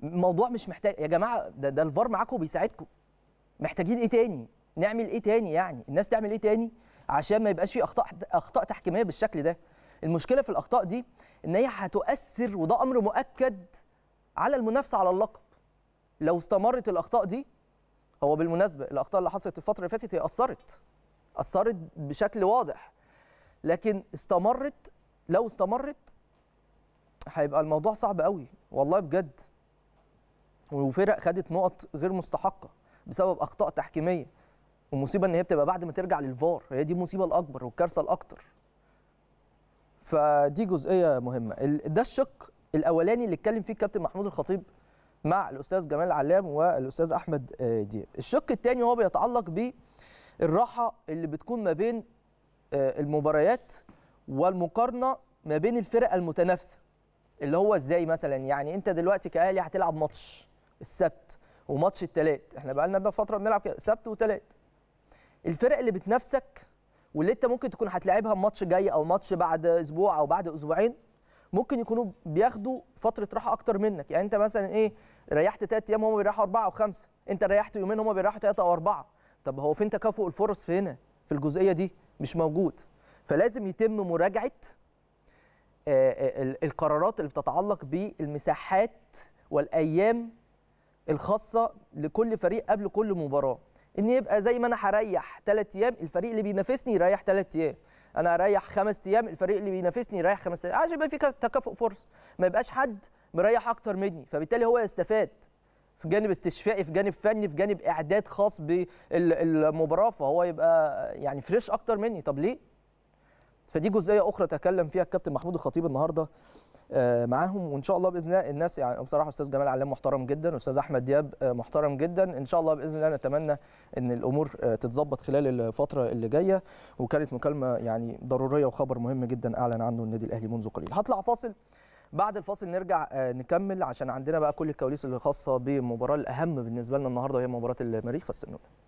موضوع مش محتاج يا جماعه ده, ده الفار معاكم بيساعدكم محتاجين ايه تاني نعمل ايه تاني يعني الناس تعمل ايه تاني عشان ما يبقاش في اخطاء اخطاء تحكيميه بالشكل ده المشكله في الاخطاء دي ان هي هتؤثر وده امر مؤكد على المنافسه على اللقب لو استمرت الاخطاء دي هو بالمناسبه الاخطاء اللي حصلت الفتره اللي فاتت هي اثرت اثرت بشكل واضح لكن استمرت لو استمرت هيبقى الموضوع صعب قوي والله بجد وفرق خدت نقط غير مستحقه بسبب اخطاء تحكيميه ومصيبه ان هي بتبقى بعد ما ترجع للفار هي دي المصيبه الاكبر والكارثه الاكتر فدي جزئيه مهمه ده الشق الاولاني اللي اتكلم فيه الكابتن محمود الخطيب مع الاستاذ جمال علام والاستاذ احمد آه، دياب الشق الثاني هو بيتعلق بالراحه اللي بتكون ما بين آه، المباريات والمقارنه ما بين الفرق المتنافسه اللي هو ازاي مثلا يعني انت دلوقتي كاهلي هتلعب ماتش السبت وماتش التلات احنا بقى لنا فتره بنلعب كده سبت وتلات الفرق اللي بتنافسك واللي انت ممكن تكون هتلاعبها الماتش جاي او ماتش بعد اسبوع او بعد اسبوعين ممكن يكونوا بياخدوا فتره راحه اكتر منك يعني انت مثلا ايه ريحت ثلاث ايام هم بيريحوا اربعه او خمسه انت ريحت يومين هم بيريحوا ثلاثه او اربعه طب هو فين تكافؤ الفرص في هنا في الجزئيه دي مش موجود فلازم يتم مراجعه آه، آه، القرارات اللي بتتعلق بالمساحات والايام الخاصه لكل فريق قبل كل مباراه ان يبقى زي ما انا هريح ثلاث ايام الفريق اللي بينافسني يريح ثلاث ايام انا هريح خمس ايام الفريق اللي بينافسني يريح خمس ايام عشان يبقى في تكافؤ فرص ما يبقاش حد مريح اكتر مني فبالتالي هو يستفاد في جانب استشفائي في جانب فني في جانب اعداد خاص بالمباراه فهو يبقى يعني فريش اكتر مني طب ليه فدي جزئيه اخرى تكلم فيها الكابتن محمود الخطيب النهارده آه، معاهم وان شاء الله باذن الله الناس يعني بصراحه استاذ جمال علام محترم جدا واستاذ احمد دياب آه، محترم جدا ان شاء الله باذن الله نتمنى ان الامور آه، تتظبط خلال الفتره اللي جايه وكانت مكالمه يعني ضروريه وخبر مهم جدا اعلن عنه النادي الاهلي منذ قليل هطلع فاصل بعد الفاصل نرجع نكمل عشان عندنا بقى كل الكواليس الخاصه بمباراه الاهم بالنسبه لنا النهارده وهي مباراه المريخ فاستنونا